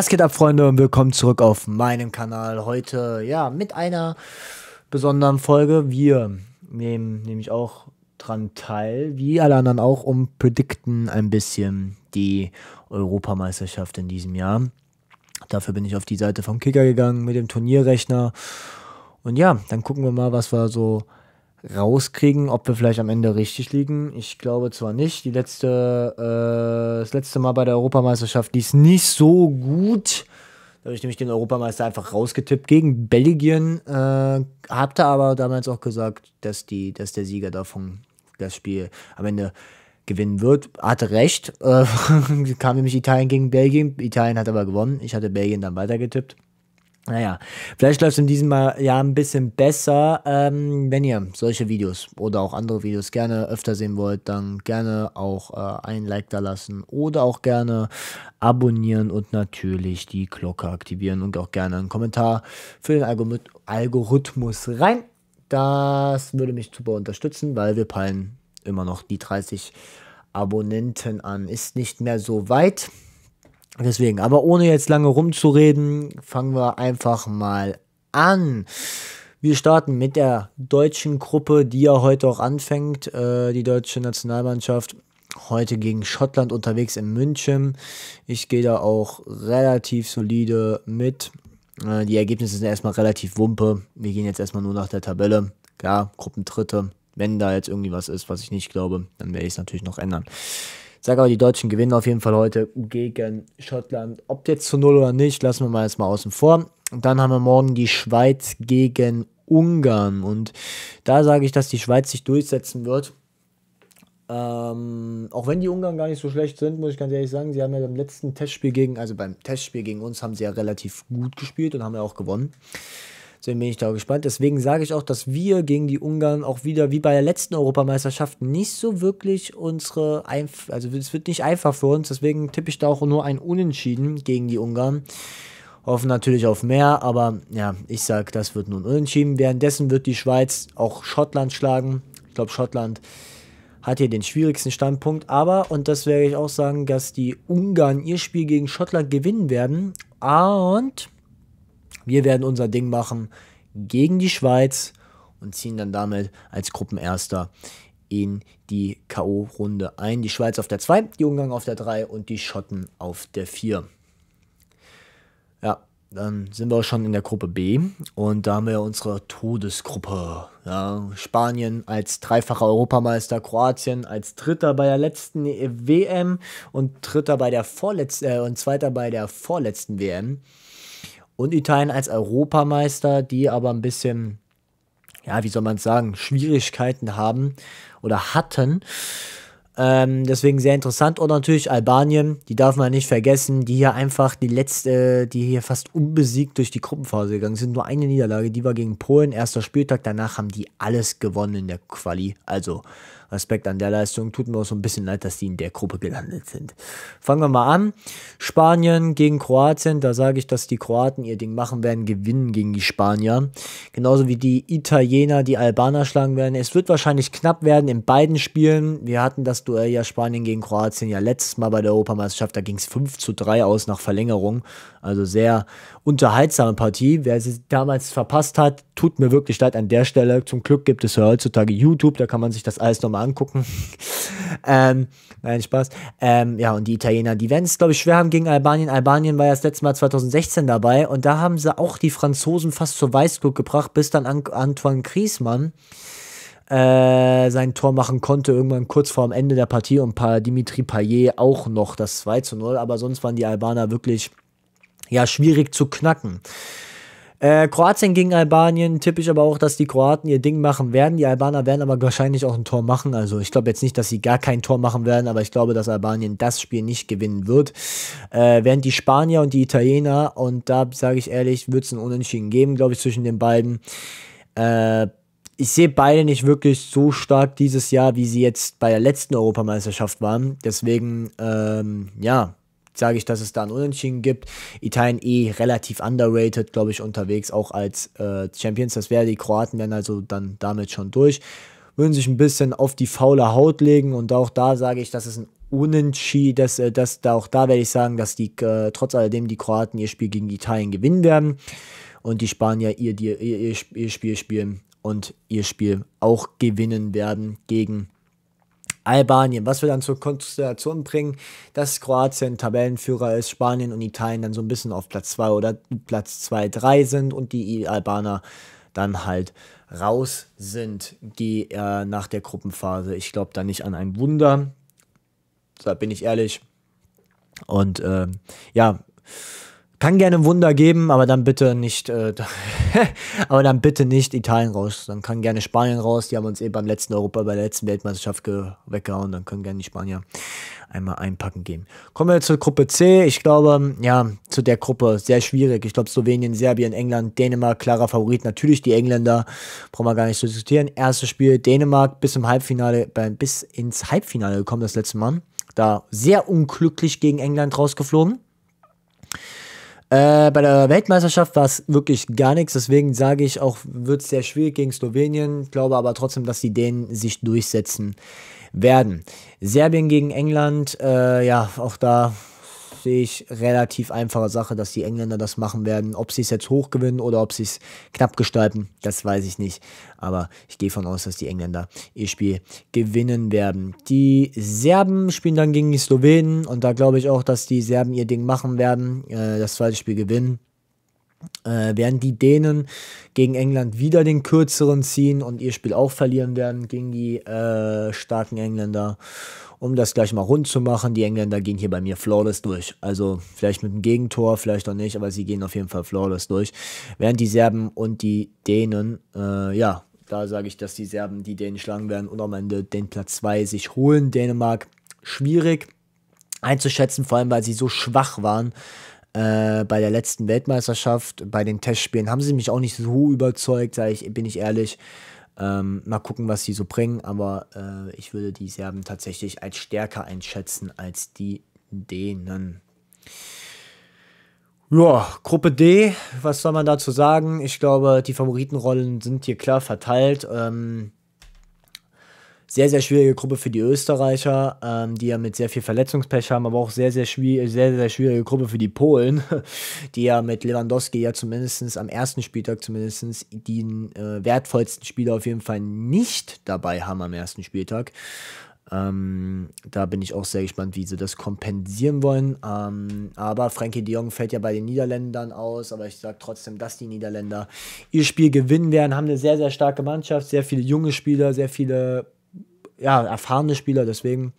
Was geht ab, Freunde, und willkommen zurück auf meinem Kanal. Heute, ja, mit einer besonderen Folge. Wir nehmen nämlich auch dran teil, wie alle anderen auch, um predikten ein bisschen die Europameisterschaft in diesem Jahr. Dafür bin ich auf die Seite vom Kicker gegangen mit dem Turnierrechner. Und ja, dann gucken wir mal, was wir so rauskriegen, ob wir vielleicht am Ende richtig liegen. Ich glaube zwar nicht. Die letzte, äh, das letzte Mal bei der Europameisterschaft lief nicht so gut. Da habe ich nämlich den Europameister einfach rausgetippt gegen Belgien. Äh, hatte aber damals auch gesagt, dass, die, dass der Sieger davon das Spiel am Ende gewinnen wird. Hatte recht. Äh, kam nämlich Italien gegen Belgien. Italien hat aber gewonnen. Ich hatte Belgien dann weitergetippt. Naja, vielleicht läuft es in diesem Jahr ein bisschen besser. Ähm, wenn ihr solche Videos oder auch andere Videos gerne öfter sehen wollt, dann gerne auch äh, ein Like da lassen oder auch gerne abonnieren und natürlich die Glocke aktivieren und auch gerne einen Kommentar für den Algorith Algorithmus rein. Das würde mich super unterstützen, weil wir peilen immer noch die 30 Abonnenten an. Ist nicht mehr so weit. Deswegen, aber ohne jetzt lange rumzureden, fangen wir einfach mal an. Wir starten mit der deutschen Gruppe, die ja heute auch anfängt. Äh, die deutsche Nationalmannschaft heute gegen Schottland unterwegs in München. Ich gehe da auch relativ solide mit. Äh, die Ergebnisse sind erstmal relativ wumpe. Wir gehen jetzt erstmal nur nach der Tabelle. Ja, Gruppendritte. Wenn da jetzt irgendwie was ist, was ich nicht glaube, dann werde ich es natürlich noch ändern. Sage aber, die Deutschen gewinnen auf jeden Fall heute gegen Schottland. Ob jetzt zu Null oder nicht, lassen wir mal erstmal außen vor. Und dann haben wir morgen die Schweiz gegen Ungarn. Und da sage ich, dass die Schweiz sich durchsetzen wird. Ähm, auch wenn die Ungarn gar nicht so schlecht sind, muss ich ganz ehrlich sagen, sie haben ja beim letzten Testspiel gegen, also beim Testspiel gegen uns haben sie ja relativ gut gespielt und haben ja auch gewonnen. Deswegen bin ich da gespannt. Deswegen sage ich auch, dass wir gegen die Ungarn auch wieder wie bei der letzten Europameisterschaft nicht so wirklich unsere, Einf also es wird nicht einfach für uns. Deswegen tippe ich da auch nur ein Unentschieden gegen die Ungarn. Hoffen natürlich auf mehr, aber ja, ich sage, das wird nun unentschieden. Währenddessen wird die Schweiz auch Schottland schlagen. Ich glaube, Schottland hat hier den schwierigsten Standpunkt. Aber, und das werde ich auch sagen, dass die Ungarn ihr Spiel gegen Schottland gewinnen werden. Und wir werden unser Ding machen gegen die Schweiz und ziehen dann damit als Gruppenerster in die K.O.-Runde ein. Die Schweiz auf der 2, die Ungarn auf der 3 und die Schotten auf der 4. Ja, dann sind wir auch schon in der Gruppe B und da haben wir unsere Todesgruppe. Ja, Spanien als dreifacher Europameister, Kroatien als Dritter bei der letzten WM und Dritter bei der vorletzten äh, und Zweiter bei der vorletzten WM und Italien als Europameister, die aber ein bisschen, ja, wie soll man es sagen, Schwierigkeiten haben oder hatten. Ähm, deswegen sehr interessant. Und natürlich Albanien, die darf man nicht vergessen, die hier einfach die letzte, die hier fast unbesiegt durch die Gruppenphase gegangen sind. Nur eine Niederlage, die war gegen Polen, erster Spieltag. Danach haben die alles gewonnen in der Quali. Also Respekt an der Leistung. Tut mir auch so ein bisschen leid, dass die in der Gruppe gelandet sind. Fangen wir mal an. Spanien gegen Kroatien. Da sage ich, dass die Kroaten ihr Ding machen werden, gewinnen gegen die Spanier. Genauso wie die Italiener die Albaner schlagen werden. Es wird wahrscheinlich knapp werden in beiden Spielen. Wir hatten das Duell ja Spanien gegen Kroatien ja letztes Mal bei der Europameisterschaft. Da ging es 5 zu 3 aus nach Verlängerung. Also sehr unterhaltsame Partie. Wer sie damals verpasst hat, tut mir wirklich leid an der Stelle. Zum Glück gibt es ja heutzutage YouTube. Da kann man sich das alles nochmal mal angucken. ähm, nein, Spaß. Ähm, ja, und die Italiener, die werden es, glaube ich, schwer haben gegen Albanien. Albanien war ja das letzte Mal 2016 dabei und da haben sie auch die Franzosen fast zur Weißglut gebracht, bis dann An Antoine Griezmann äh, sein Tor machen konnte, irgendwann kurz vor dem Ende der Partie und paar Dimitri Payet auch noch das 2 zu 0, aber sonst waren die Albaner wirklich ja schwierig zu knacken. Äh, Kroatien gegen Albanien, tippe ich aber auch, dass die Kroaten ihr Ding machen werden. Die Albaner werden aber wahrscheinlich auch ein Tor machen. Also ich glaube jetzt nicht, dass sie gar kein Tor machen werden, aber ich glaube, dass Albanien das Spiel nicht gewinnen wird. Äh, während die Spanier und die Italiener, und da sage ich ehrlich, wird es ein Unentschieden geben, glaube ich, zwischen den beiden. Äh, ich sehe beide nicht wirklich so stark dieses Jahr, wie sie jetzt bei der letzten Europameisterschaft waren. Deswegen, ähm, ja, sage ich, dass es da ein Unentschieden gibt. Italien eh relativ underrated, glaube ich, unterwegs, auch als äh, Champions. Das wäre die Kroaten, wären also dann damit schon durch. Würden sich ein bisschen auf die faule Haut legen und auch da sage ich, dass es ein Unentschieden, dass, äh, dass da auch da werde ich sagen, dass die äh, trotz alledem die Kroaten ihr Spiel gegen Italien gewinnen werden und die Spanier ihr, ihr, ihr, ihr Spiel spielen und ihr Spiel auch gewinnen werden gegen Italien. Albanien, was wir dann zur Konstellation bringen, dass Kroatien Tabellenführer ist, Spanien und Italien dann so ein bisschen auf Platz 2 oder Platz 2, 3 sind und die Albaner dann halt raus sind, die äh, nach der Gruppenphase. Ich glaube da nicht an ein Wunder. Da bin ich ehrlich. Und äh, ja, kann gerne ein Wunder geben, aber dann bitte nicht, äh, aber dann bitte nicht Italien raus. Dann kann gerne Spanien raus. Die haben uns eben eh beim letzten Europa, bei der letzten Weltmeisterschaft weggehauen. Dann können gerne die Spanier einmal einpacken gehen. Kommen wir zur Gruppe C. Ich glaube, ja, zu der Gruppe sehr schwierig. Ich glaube, Slowenien, Serbien, England, Dänemark, klarer Favorit. Natürlich die Engländer, brauchen wir gar nicht zu diskutieren. Erstes Spiel Dänemark bis im Halbfinale, bis ins Halbfinale gekommen das letzte Mal. Da sehr unglücklich gegen England rausgeflogen. Äh, bei der Weltmeisterschaft war es wirklich gar nichts, deswegen sage ich auch, wird es sehr schwierig gegen Slowenien, glaube aber trotzdem, dass die Dänen sich durchsetzen werden. Serbien gegen England, äh, ja, auch da sehe ich relativ einfache Sache, dass die Engländer das machen werden. Ob sie es jetzt hoch gewinnen oder ob sie es knapp gestalten, das weiß ich nicht. Aber ich gehe von aus, dass die Engländer ihr Spiel gewinnen werden. Die Serben spielen dann gegen die Slowenen und da glaube ich auch, dass die Serben ihr Ding machen werden, äh, das zweite Spiel gewinnen. Äh, während die Dänen gegen England wieder den kürzeren ziehen und ihr Spiel auch verlieren werden gegen die äh, starken Engländer um das gleich mal rund zu machen, die Engländer gehen hier bei mir flawless durch. Also vielleicht mit einem Gegentor, vielleicht auch nicht, aber sie gehen auf jeden Fall flawless durch. Während die Serben und die Dänen, äh, ja, da sage ich, dass die Serben die Dänen schlagen werden und am Ende den Platz 2 sich holen. Dänemark schwierig einzuschätzen, vor allem weil sie so schwach waren. Äh, bei der letzten Weltmeisterschaft, bei den Testspielen haben sie mich auch nicht so überzeugt, sag ich, bin ich ehrlich. Ähm, mal gucken, was sie so bringen, aber äh, ich würde die Serben tatsächlich als stärker einschätzen als die Dänen. Ja, Gruppe D, was soll man dazu sagen? Ich glaube, die Favoritenrollen sind hier klar verteilt. Ähm, sehr, sehr schwierige Gruppe für die Österreicher, ähm, die ja mit sehr viel Verletzungspech haben, aber auch sehr, sehr, sehr, sehr schwierige Gruppe für die Polen, die ja mit Lewandowski ja zumindest am ersten Spieltag zumindest den äh, wertvollsten Spieler auf jeden Fall nicht dabei haben am ersten Spieltag. Ähm, da bin ich auch sehr gespannt, wie sie das kompensieren wollen. Ähm, aber Frankie de Jong fällt ja bei den Niederländern aus. Aber ich sage trotzdem, dass die Niederländer ihr Spiel gewinnen werden. Haben eine sehr, sehr starke Mannschaft, sehr viele junge Spieler, sehr viele ja, erfahrene Spieler, deswegen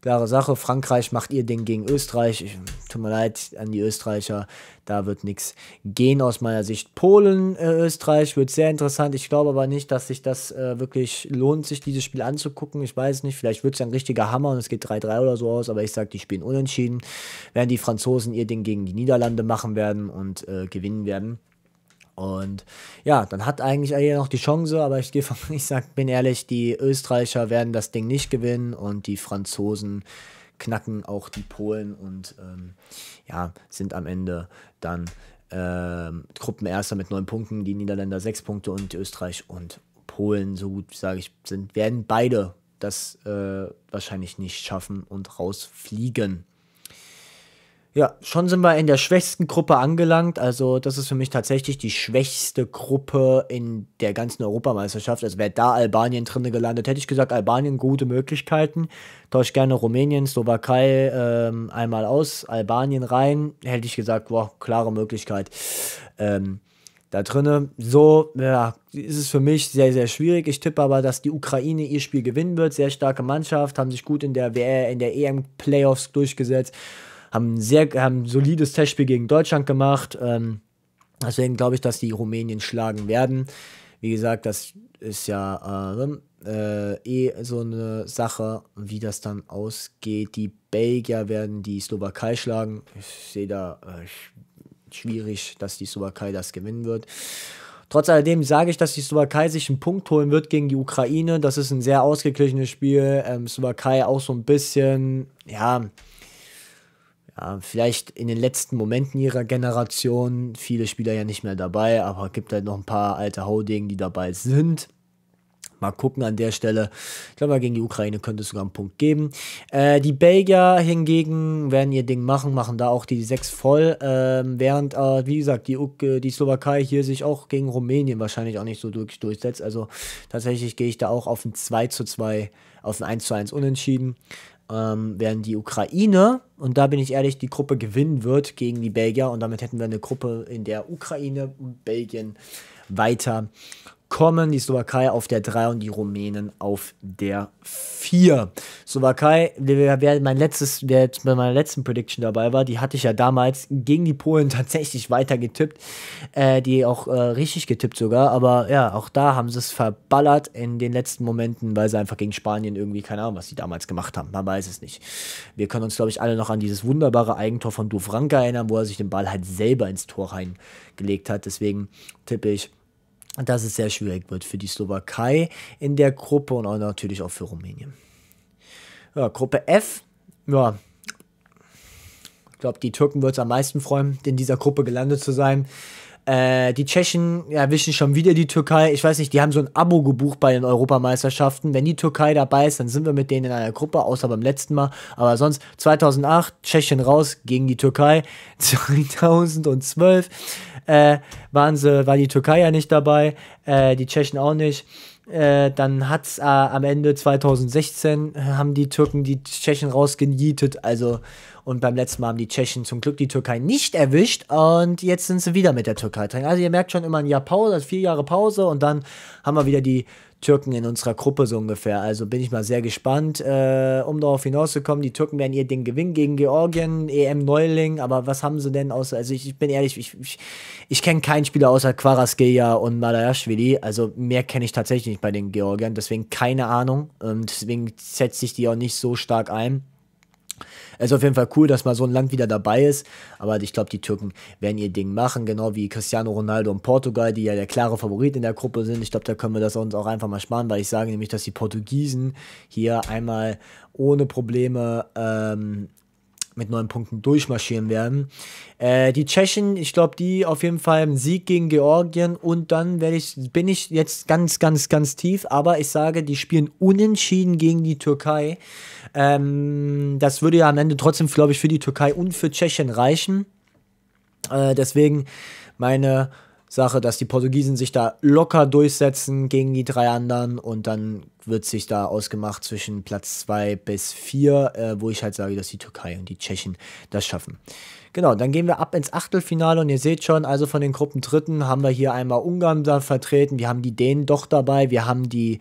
klare Sache. Frankreich macht ihr Ding gegen Österreich. Ich, tut mir leid an die Österreicher, da wird nichts gehen aus meiner Sicht. Polen, äh, Österreich wird sehr interessant. Ich glaube aber nicht, dass sich das äh, wirklich lohnt, sich dieses Spiel anzugucken. Ich weiß nicht, vielleicht wird es ja ein richtiger Hammer und es geht 3-3 oder so aus, aber ich sage, die spielen unentschieden, während die Franzosen ihr Ding gegen die Niederlande machen werden und äh, gewinnen werden. Und ja, dann hat eigentlich jeder noch die Chance, aber ich gehe von, ich sag, bin ehrlich, die Österreicher werden das Ding nicht gewinnen und die Franzosen knacken auch die Polen und ähm, ja, sind am Ende dann ähm, Gruppenerster mit neun Punkten, die Niederländer sechs Punkte und Österreich und Polen, so gut sage ich, sind, werden beide das äh, wahrscheinlich nicht schaffen und rausfliegen. Ja, schon sind wir in der schwächsten Gruppe angelangt. Also, das ist für mich tatsächlich die schwächste Gruppe in der ganzen Europameisterschaft. Also, wäre da Albanien drin gelandet, hätte ich gesagt, Albanien gute Möglichkeiten. Tausch gerne Rumänien, Slowakei ähm, einmal aus, Albanien rein. Hätte ich gesagt, boah, klare Möglichkeit. Ähm, da drinne. So ja, ist es für mich sehr, sehr schwierig. Ich tippe aber, dass die Ukraine ihr Spiel gewinnen wird. Sehr starke Mannschaft, haben sich gut in der WR, in der EM-Playoffs durchgesetzt haben sehr haben ein solides Testspiel gegen Deutschland gemacht. Ähm, deswegen glaube ich, dass die Rumänien schlagen werden. Wie gesagt, das ist ja ähm, äh, eh so eine Sache, wie das dann ausgeht. Die Belgier werden die Slowakei schlagen. Ich sehe da äh, schwierig, dass die Slowakei das gewinnen wird. Trotz alledem sage ich, dass die Slowakei sich einen Punkt holen wird gegen die Ukraine. Das ist ein sehr ausgeglichenes Spiel. Ähm, Slowakei auch so ein bisschen, ja, ja, äh, vielleicht in den letzten Momenten ihrer Generation, viele Spieler ja nicht mehr dabei, aber gibt halt noch ein paar alte Houding, die dabei sind. Mal gucken an der Stelle. Ich glaube, gegen die Ukraine könnte es sogar einen Punkt geben. Äh, die Belgier hingegen werden ihr Ding machen, machen da auch die 6 voll. Ähm, während, äh, wie gesagt, die, U äh, die Slowakei hier sich auch gegen Rumänien wahrscheinlich auch nicht so durch, durchsetzt. Also tatsächlich gehe ich da auch auf ein 2 zu 2, auf ein 1 zu 1 unentschieden ähm, während die Ukraine, und da bin ich ehrlich, die Gruppe gewinnen wird gegen die Belgier und damit hätten wir eine Gruppe, in der Ukraine und Belgien weiter kommen. Die Slowakei auf der 3 und die Rumänen auf der 4. Slowakei, wer mein letztes, wer jetzt bei meiner letzten Prediction dabei war, die hatte ich ja damals gegen die Polen tatsächlich weiter getippt. Äh, die auch äh, richtig getippt sogar. Aber ja, auch da haben sie es verballert in den letzten Momenten, weil sie einfach gegen Spanien irgendwie, keine Ahnung, was sie damals gemacht haben. Man weiß es nicht. Wir können uns, glaube ich, alle noch an dieses wunderbare Eigentor von Dufranka erinnern, wo er sich den Ball halt selber ins Tor reingelegt hat. Deswegen tippe ich dass es sehr schwierig wird für die Slowakei in der Gruppe und auch natürlich auch für Rumänien. Ja, Gruppe F, ja, ich glaube, die Türken würden es am meisten freuen, in dieser Gruppe gelandet zu sein. Äh, die Tschechen erwischen schon wieder die Türkei. Ich weiß nicht, die haben so ein Abo gebucht bei den Europameisterschaften. Wenn die Türkei dabei ist, dann sind wir mit denen in einer Gruppe, außer beim letzten Mal. Aber sonst 2008 Tschechien raus gegen die Türkei. 2012 äh, waren sie, war die Türkei ja nicht dabei, äh, die Tschechen auch nicht. Äh, dann hat es äh, am Ende 2016 haben die Türken die Tschechen rausgenietet. Also, und beim letzten Mal haben die Tschechen zum Glück die Türkei nicht erwischt. Und jetzt sind sie wieder mit der Türkei drin. Also, ihr merkt schon immer ein Jahr Pause, also vier Jahre Pause. Und dann haben wir wieder die Türken in unserer Gruppe so ungefähr. Also bin ich mal sehr gespannt, äh, um darauf hinauszukommen. Die Türken werden ihr Ding gewinnen gegen Georgien, EM Neuling, aber was haben sie denn außer, also ich, ich bin ehrlich, ich, ich, ich kenne keinen Spieler außer Quaraskeja und Malayashvili, also mehr kenne ich tatsächlich nicht bei den Georgiern, deswegen keine Ahnung und deswegen setze ich die auch nicht so stark ein. Es ist auf jeden Fall cool, dass mal so ein Land wieder dabei ist. Aber ich glaube, die Türken werden ihr Ding machen, genau wie Cristiano Ronaldo und Portugal, die ja der klare Favorit in der Gruppe sind. Ich glaube, da können wir das uns auch einfach mal sparen, weil ich sage nämlich, dass die Portugiesen hier einmal ohne Probleme ähm, mit neun Punkten durchmarschieren werden. Äh, die Tschechen, ich glaube, die auf jeden Fall einen Sieg gegen Georgien und dann werde ich, bin ich jetzt ganz, ganz, ganz tief, aber ich sage, die spielen unentschieden gegen die Türkei. Ähm, das würde ja am Ende trotzdem, glaube ich, für die Türkei und für Tschechien reichen. Äh, deswegen meine Sache, dass die Portugiesen sich da locker durchsetzen gegen die drei anderen und dann wird sich da ausgemacht zwischen Platz 2 bis 4, äh, wo ich halt sage, dass die Türkei und die Tschechen das schaffen. Genau, dann gehen wir ab ins Achtelfinale und ihr seht schon, also von den Gruppen Dritten haben wir hier einmal Ungarn da vertreten, wir haben die Dänen doch dabei, wir haben die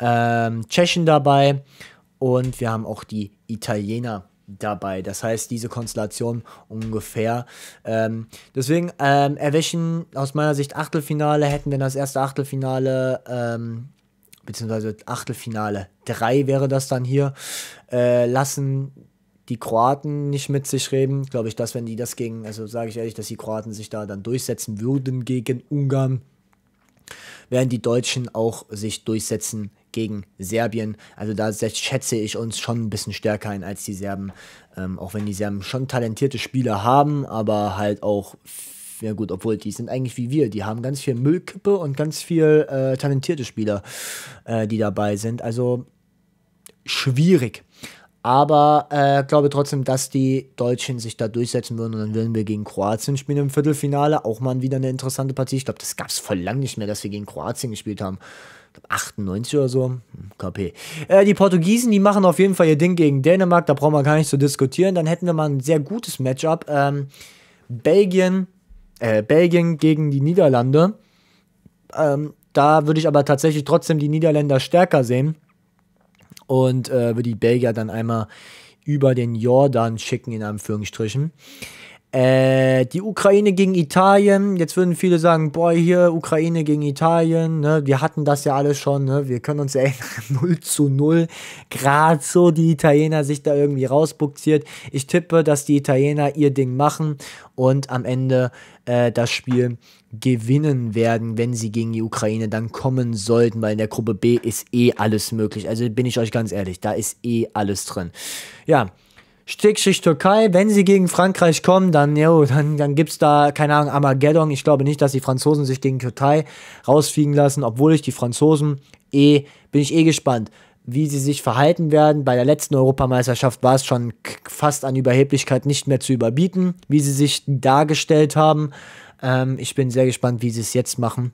ähm, Tschechen dabei und wir haben auch die Italiener dabei. Das heißt, diese Konstellation ungefähr. Ähm, deswegen ähm, erwischen aus meiner Sicht Achtelfinale, hätten wir das erste Achtelfinale, ähm, beziehungsweise Achtelfinale 3 wäre das dann hier, äh, lassen die Kroaten nicht mit sich reden. Glaube ich, dass wenn die das gegen, also sage ich ehrlich, dass die Kroaten sich da dann durchsetzen würden gegen Ungarn, werden die Deutschen auch sich durchsetzen gegen Serbien. Also da schätze ich uns schon ein bisschen stärker ein als die Serben. Ähm, auch wenn die Serben schon talentierte Spieler haben, aber halt auch, ja gut, obwohl die sind eigentlich wie wir. Die haben ganz viel Müllkippe und ganz viel äh, talentierte Spieler, äh, die dabei sind. Also schwierig. Aber äh, glaube trotzdem, dass die Deutschen sich da durchsetzen würden. Und dann würden wir gegen Kroatien spielen im Viertelfinale. Auch mal wieder eine interessante Partie. Ich glaube, das gab es voll lang nicht mehr, dass wir gegen Kroatien gespielt haben. 98 oder so. Hm, KP. Äh, die Portugiesen, die machen auf jeden Fall ihr Ding gegen Dänemark, da brauchen wir gar nicht zu diskutieren. Dann hätten wir mal ein sehr gutes Matchup. Ähm, Belgien, äh, Belgien gegen die Niederlande. Ähm, da würde ich aber tatsächlich trotzdem die Niederländer stärker sehen. Und äh, würde die Belgier dann einmal über den Jordan schicken, in Anführungsstrichen. Äh, die Ukraine gegen Italien. Jetzt würden viele sagen, boah, hier Ukraine gegen Italien. Ne? Wir hatten das ja alles schon. Ne? Wir können uns erinnern, 0 zu 0. Gerade so die Italiener sich da irgendwie rausbuktiert. Ich tippe, dass die Italiener ihr Ding machen und am Ende äh, das Spiel gewinnen werden, wenn sie gegen die Ukraine dann kommen sollten, weil in der Gruppe B ist eh alles möglich. Also bin ich euch ganz ehrlich, da ist eh alles drin. Ja, Stickschicht Türkei, wenn sie gegen Frankreich kommen, dann, dann, dann gibt es da, keine Ahnung, Armageddon. Ich glaube nicht, dass die Franzosen sich gegen Türkei rausfliegen lassen, obwohl ich die Franzosen eh, bin ich eh gespannt, wie sie sich verhalten werden. Bei der letzten Europameisterschaft war es schon fast an Überheblichkeit nicht mehr zu überbieten, wie sie sich dargestellt haben. Ähm, ich bin sehr gespannt, wie sie es jetzt machen.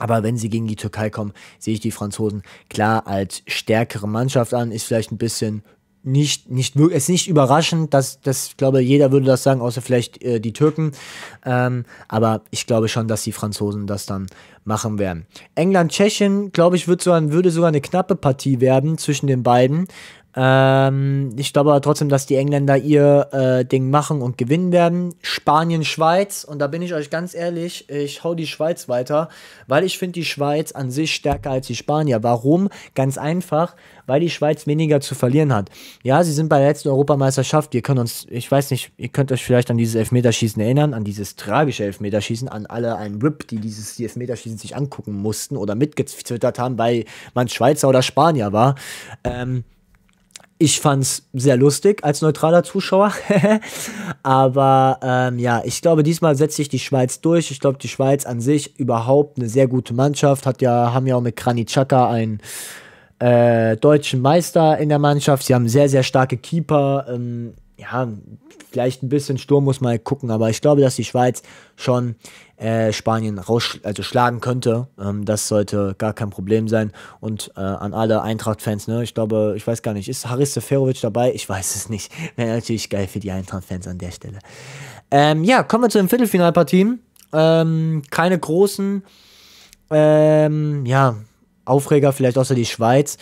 Aber wenn sie gegen die Türkei kommen, sehe ich die Franzosen klar als stärkere Mannschaft an. Ist vielleicht ein bisschen nicht, nicht wirklich, es ist nicht überraschend, dass das, glaube jeder würde das sagen, außer vielleicht äh, die Türken. Ähm, aber ich glaube schon, dass die Franzosen das dann machen werden. England, Tschechien, glaube ich, wird sogar, würde sogar eine knappe Partie werden zwischen den beiden. Ähm, ich glaube aber trotzdem, dass die Engländer ihr äh, Ding machen und gewinnen werden. Spanien, Schweiz, und da bin ich euch ganz ehrlich, ich hau die Schweiz weiter, weil ich finde die Schweiz an sich stärker als die Spanier. Warum? Ganz einfach, weil die Schweiz weniger zu verlieren hat. Ja, sie sind bei der letzten Europameisterschaft, ihr könnt uns, ich weiß nicht, ihr könnt euch vielleicht an dieses Elfmeterschießen erinnern, an dieses tragische Elfmeterschießen, an alle einen RIP, die dieses die Elfmeterschießen sich angucken mussten oder mitgezwittert haben, weil man Schweizer oder Spanier war. Ähm, ich fand's sehr lustig als neutraler Zuschauer. Aber ähm, ja, ich glaube, diesmal setzt sich die Schweiz durch. Ich glaube, die Schweiz an sich überhaupt eine sehr gute Mannschaft. Hat ja, haben ja auch mit Krani Chaka einen äh, deutschen Meister in der Mannschaft. Sie haben sehr, sehr starke Keeper. Ähm, ja, vielleicht ein bisschen Sturm muss mal halt gucken, aber ich glaube, dass die Schweiz schon äh, Spanien raus, also schlagen könnte. Ähm, das sollte gar kein Problem sein. Und äh, an alle Eintracht-Fans, ne, ich glaube, ich weiß gar nicht, ist Haris Seferovic dabei? Ich weiß es nicht. Wäre natürlich geil für die Eintracht-Fans an der Stelle. Ähm, ja, kommen wir zu den Viertelfinalpartien. Ähm, keine großen, ähm, ja, Aufreger, vielleicht außer die Schweiz.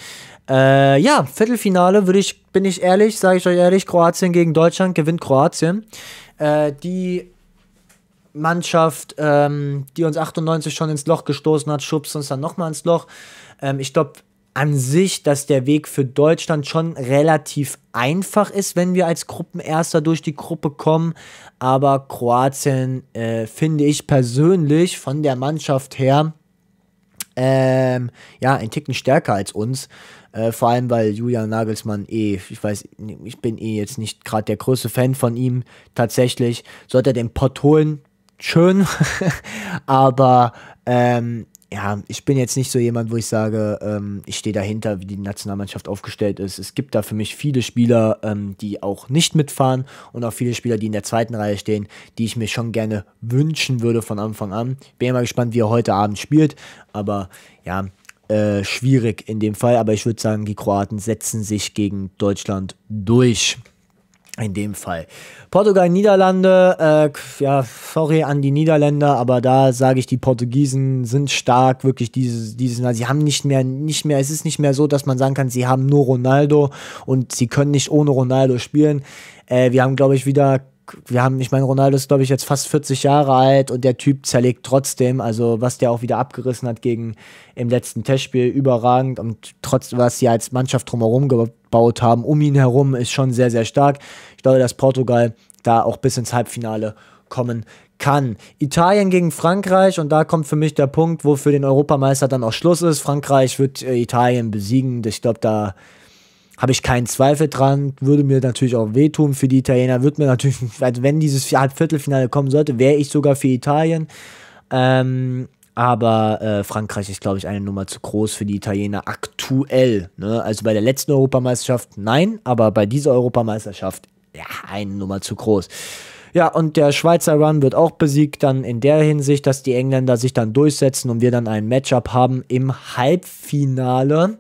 Äh, ja, Viertelfinale würde ich, bin ich ehrlich, sage ich euch ehrlich, Kroatien gegen Deutschland gewinnt Kroatien. Äh, die Mannschaft, ähm, die uns 98 schon ins Loch gestoßen hat, schubst uns dann nochmal ins Loch. Ähm, ich glaube an sich, dass der Weg für Deutschland schon relativ einfach ist, wenn wir als Gruppenerster durch die Gruppe kommen. Aber Kroatien äh, finde ich persönlich von der Mannschaft her ähm, ja, ein Ticken stärker als uns. Äh, vor allem, weil Julian Nagelsmann eh, ich weiß, ich bin eh jetzt nicht gerade der größte Fan von ihm, tatsächlich. Sollte er den Pott holen, schön. Aber ähm, ja, ich bin jetzt nicht so jemand, wo ich sage, ähm, ich stehe dahinter, wie die Nationalmannschaft aufgestellt ist. Es gibt da für mich viele Spieler, ähm, die auch nicht mitfahren und auch viele Spieler, die in der zweiten Reihe stehen, die ich mir schon gerne wünschen würde von Anfang an. Bin ja mal gespannt, wie er heute Abend spielt, aber ja, äh, schwierig in dem Fall. Aber ich würde sagen, die Kroaten setzen sich gegen Deutschland durch. In dem Fall. Portugal, Niederlande, äh, ja, sorry an die Niederländer, aber da sage ich, die Portugiesen sind stark, wirklich dieses, dieses, sie haben nicht mehr, nicht mehr, es ist nicht mehr so, dass man sagen kann, sie haben nur Ronaldo und sie können nicht ohne Ronaldo spielen. Äh, wir haben, glaube ich, wieder wir haben, ich meine, Ronaldo ist, glaube ich, jetzt fast 40 Jahre alt und der Typ zerlegt trotzdem, also was der auch wieder abgerissen hat gegen im letzten Testspiel, überragend und trotz, was sie als Mannschaft drumherum ge aufgebaut haben, um ihn herum, ist schon sehr, sehr stark. Ich glaube, dass Portugal da auch bis ins Halbfinale kommen kann. Italien gegen Frankreich und da kommt für mich der Punkt, wo für den Europameister dann auch Schluss ist. Frankreich wird äh, Italien besiegen. Ich glaube, da habe ich keinen Zweifel dran. Würde mir natürlich auch wehtun für die Italiener. Würde mir natürlich, also wenn dieses Viertelfinale kommen sollte, wäre ich sogar für Italien. Ähm, aber äh, Frankreich ist, glaube ich, eine Nummer zu groß für die Italiener aktuell. Ne? Also bei der letzten Europameisterschaft nein, aber bei dieser Europameisterschaft ja, eine Nummer zu groß. Ja, und der Schweizer Run wird auch besiegt, dann in der Hinsicht, dass die Engländer sich dann durchsetzen und wir dann ein Matchup haben im Halbfinale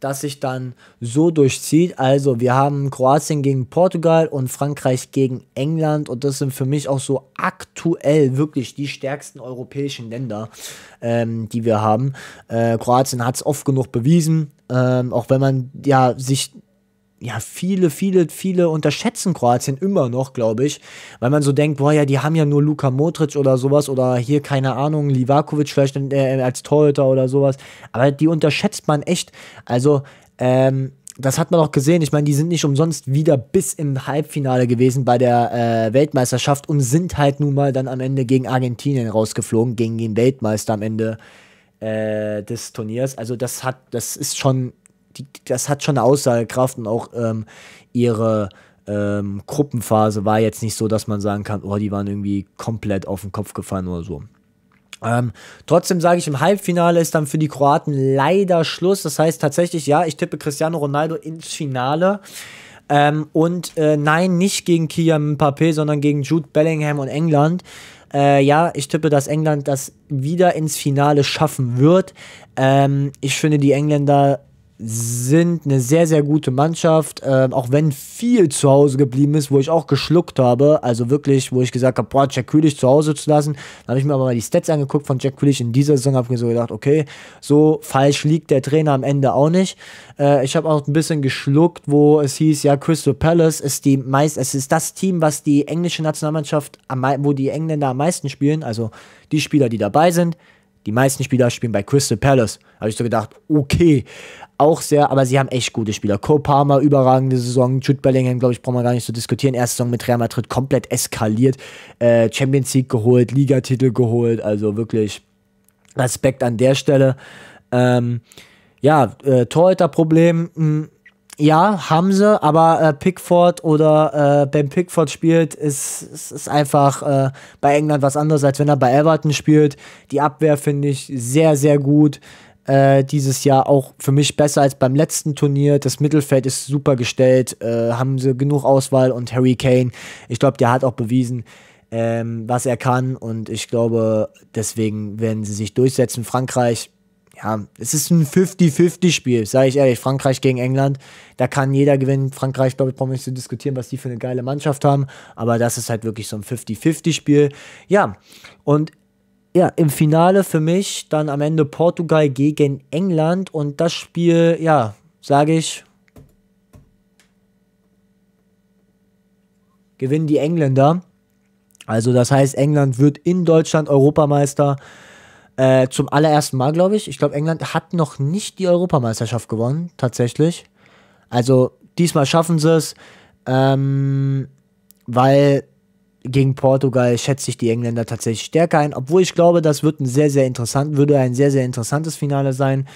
das sich dann so durchzieht. Also wir haben Kroatien gegen Portugal und Frankreich gegen England und das sind für mich auch so aktuell wirklich die stärksten europäischen Länder, ähm, die wir haben. Äh, Kroatien hat es oft genug bewiesen, ähm, auch wenn man ja sich ja, viele, viele, viele unterschätzen Kroatien immer noch, glaube ich, weil man so denkt, boah, ja, die haben ja nur Luka Modric oder sowas oder hier, keine Ahnung, Livakovic vielleicht äh, als Torhüter oder sowas, aber die unterschätzt man echt. Also, ähm, das hat man auch gesehen. Ich meine, die sind nicht umsonst wieder bis im Halbfinale gewesen bei der äh, Weltmeisterschaft und sind halt nun mal dann am Ende gegen Argentinien rausgeflogen, gegen den Weltmeister am Ende äh, des Turniers. Also das hat, das ist schon die, das hat schon eine Aussagekraft und auch ähm, ihre ähm, Gruppenphase war jetzt nicht so, dass man sagen kann, oh, die waren irgendwie komplett auf den Kopf gefallen oder so. Ähm, trotzdem sage ich, im Halbfinale ist dann für die Kroaten leider Schluss. Das heißt tatsächlich, ja, ich tippe Cristiano Ronaldo ins Finale. Ähm, und äh, nein, nicht gegen Kian Mbappé, sondern gegen Jude Bellingham und England. Äh, ja, ich tippe, dass England das wieder ins Finale schaffen wird. Ähm, ich finde, die Engländer sind eine sehr, sehr gute Mannschaft, äh, auch wenn viel zu Hause geblieben ist, wo ich auch geschluckt habe. Also wirklich, wo ich gesagt habe, boah, Jack Grealish zu Hause zu lassen. Da habe ich mir aber mal die Stats angeguckt von Jack Grealish in dieser Saison, habe mir so gedacht, okay, so falsch liegt der Trainer am Ende auch nicht. Äh, ich habe auch ein bisschen geschluckt, wo es hieß, ja, Crystal Palace ist die meist, es ist das Team, was die englische Nationalmannschaft, am, wo die Engländer am meisten spielen, also die Spieler, die dabei sind. Die meisten Spieler spielen bei Crystal Palace. Habe ich so gedacht, okay auch sehr, aber sie haben echt gute Spieler. Cole Palmer, überragende Saison. Jude Bellingham, glaube ich, brauchen wir gar nicht zu so diskutieren. Erste Saison mit Real Madrid komplett eskaliert. Äh, Champions League geholt, Ligatitel geholt. Also wirklich Respekt an der Stelle. Ähm, ja, äh, Torhüterproblem. Mh, hm, ja, haben sie, aber äh, Pickford oder äh, Ben Pickford spielt, ist, ist, ist einfach äh, bei England was anderes, als wenn er bei Everton spielt. Die Abwehr finde ich sehr, sehr gut äh, dieses Jahr auch für mich besser als beim letzten Turnier. Das Mittelfeld ist super gestellt, äh, haben sie genug Auswahl und Harry Kane, ich glaube, der hat auch bewiesen, ähm, was er kann und ich glaube, deswegen werden sie sich durchsetzen. Frankreich, ja, es ist ein 50-50-Spiel, sage ich ehrlich. Frankreich gegen England, da kann jeder gewinnen. Frankreich, glaube ich, brauchen wir nicht zu diskutieren, was die für eine geile Mannschaft haben, aber das ist halt wirklich so ein 50-50-Spiel. Ja, und ja, im Finale für mich dann am Ende Portugal gegen England und das Spiel, ja, sage ich, gewinnen die Engländer. Also das heißt, England wird in Deutschland Europameister. Äh, zum allerersten Mal, glaube ich. Ich glaube, England hat noch nicht die Europameisterschaft gewonnen, tatsächlich. Also diesmal schaffen sie es, ähm, weil gegen Portugal schätze ich die Engländer tatsächlich stärker ein, obwohl ich glaube, das wird ein sehr, sehr interessant, würde ein sehr, sehr interessantes Finale sein,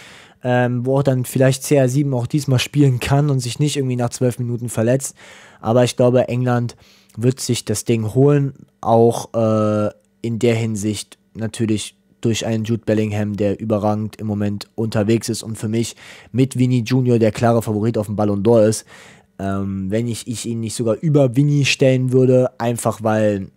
ähm, wo auch dann vielleicht CR7 auch diesmal spielen kann und sich nicht irgendwie nach zwölf Minuten verletzt. Aber ich glaube, England wird sich das Ding holen, auch äh, in der Hinsicht natürlich durch einen Jude Bellingham, der überragend im Moment unterwegs ist und für mich mit Vinny Junior der klare Favorit auf dem Ballon d'Or ist ähm, wenn ich, ich ihn nicht sogar über Winnie stellen würde, einfach weil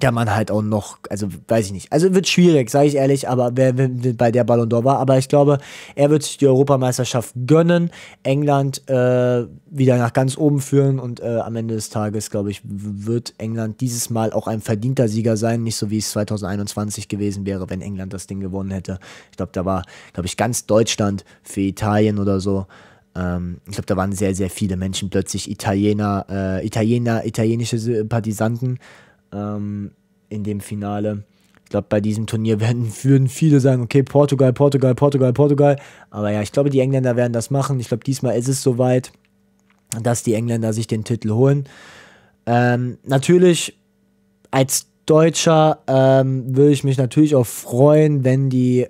der Mann halt auch noch, also weiß ich nicht. Also wird schwierig, sage ich ehrlich, aber wer, wer bei der Ballon d'Or war, aber ich glaube, er wird sich die Europameisterschaft gönnen, England äh, wieder nach ganz oben führen und äh, am Ende des Tages, glaube ich, wird England dieses Mal auch ein verdienter Sieger sein, nicht so wie es 2021 gewesen wäre, wenn England das Ding gewonnen hätte. Ich glaube, da war, glaube ich, ganz Deutschland für Italien oder so. Ähm, ich glaube, da waren sehr, sehr viele Menschen plötzlich Italiener, äh, Italiener, italienische Sympathisanten ähm, in dem Finale. Ich glaube, bei diesem Turnier werden, würden viele sagen, okay, Portugal, Portugal, Portugal, Portugal. Aber ja, ich glaube, die Engländer werden das machen. Ich glaube, diesmal ist es soweit, dass die Engländer sich den Titel holen. Ähm, natürlich, als Deutscher ähm, würde ich mich natürlich auch freuen, wenn die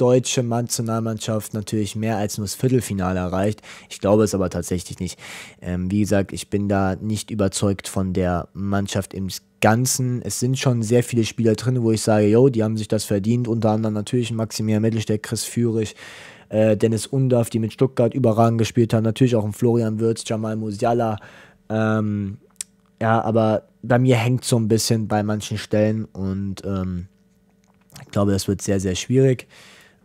deutsche Nationalmannschaft natürlich mehr als nur das Viertelfinale erreicht. Ich glaube es aber tatsächlich nicht. Ähm, wie gesagt, ich bin da nicht überzeugt von der Mannschaft im Ganzen. Es sind schon sehr viele Spieler drin, wo ich sage, yo, die haben sich das verdient. Unter anderem natürlich Maximilian Mittelstädt, Chris Führig, äh, Dennis Undorf, die mit Stuttgart überragend gespielt haben. Natürlich auch ein Florian Würz, Jamal Musiala. Ähm, ja, aber bei mir hängt so ein bisschen bei manchen Stellen und ähm, ich glaube, das wird sehr, sehr schwierig.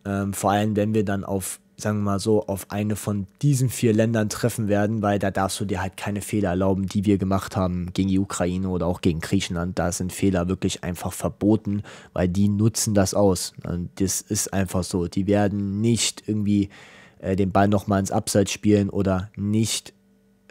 Ähm, vor allem, wenn wir dann auf, sagen wir mal so, auf eine von diesen vier Ländern treffen werden, weil da darfst du dir halt keine Fehler erlauben, die wir gemacht haben gegen die Ukraine oder auch gegen Griechenland. Da sind Fehler wirklich einfach verboten, weil die nutzen das aus. Und das ist einfach so. Die werden nicht irgendwie äh, den Ball nochmal ins Abseits spielen oder nicht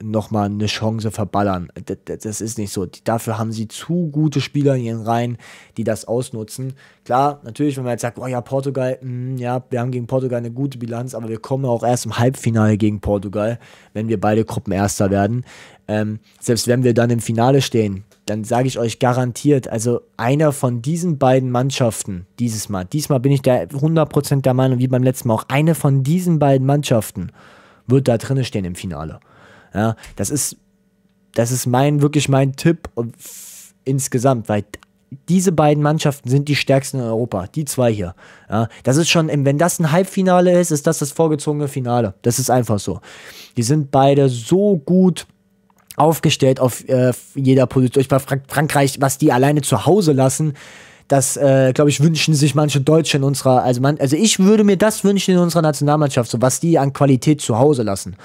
nochmal eine Chance verballern. Das, ist nicht so. Dafür haben sie zu gute Spieler in ihren Reihen, die das ausnutzen. Klar, natürlich, wenn man jetzt sagt, oh ja, Portugal, mh, hm, ja, wir haben gegen Portugal eine gute Bilanz, aber wir kommen auch erst im Halbfinale gegen Portugal, wenn wir beide Gruppenerster werden. Ähm, selbst wenn wir dann im Finale stehen, dann sage ich euch garantiert, also einer von diesen beiden Mannschaften dieses Mal, diesmal bin ich der 100% der Meinung, wie beim letzten Mal auch, eine von diesen beiden Mannschaften wird da drinne stehen im Finale. Ja, das ist, das ist mein, wirklich mein Tipp insgesamt, weil diese beiden Mannschaften sind die stärksten in Europa, die zwei hier. Ja, das ist schon, wenn das ein Halbfinale ist, ist das das vorgezogene Finale. Das ist einfach so. Die sind beide so gut aufgestellt auf äh, jeder Position. Ich bei Frankreich, was die alleine zu Hause lassen, das, äh, glaube ich, wünschen sich manche Deutsche in unserer, also, man, also ich würde mir das wünschen in unserer Nationalmannschaft, so was die an Qualität zu Hause lassen.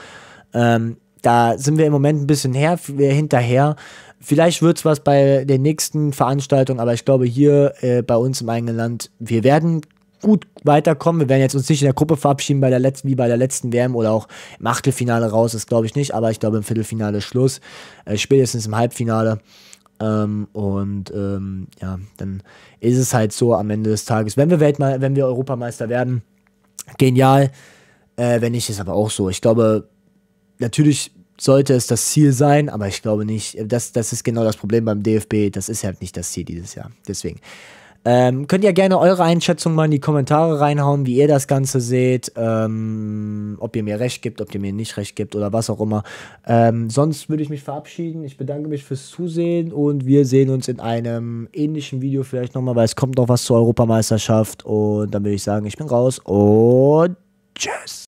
Ähm, da sind wir im Moment ein bisschen her, hinterher. Vielleicht wird es was bei der nächsten Veranstaltung, aber ich glaube hier äh, bei uns im eigenen Land, wir werden gut weiterkommen. Wir werden jetzt uns nicht in der Gruppe verabschieden bei der letzten, wie bei der letzten WM oder auch im Achtelfinale raus, das glaube ich nicht, aber ich glaube im Viertelfinale Schluss, äh, spätestens im Halbfinale. Ähm, und ähm, ja, dann ist es halt so am Ende des Tages. Wenn wir Weltme wenn wir Europameister werden, genial. Äh, wenn nicht, ist aber auch so. Ich glaube, natürlich sollte es das Ziel sein, aber ich glaube nicht. Äh, das, das ist genau das Problem beim DFB. Das ist halt nicht das Ziel dieses Jahr. Deswegen. Ähm, könnt ihr gerne eure Einschätzung mal in die Kommentare reinhauen, wie ihr das Ganze seht, ähm, ob ihr mir recht gibt, ob ihr mir nicht recht gibt oder was auch immer. Ähm, sonst würde ich mich verabschieden. Ich bedanke mich fürs Zusehen und wir sehen uns in einem ähnlichen Video vielleicht nochmal, weil es kommt noch was zur Europameisterschaft. Und dann würde ich sagen, ich bin raus und tschüss.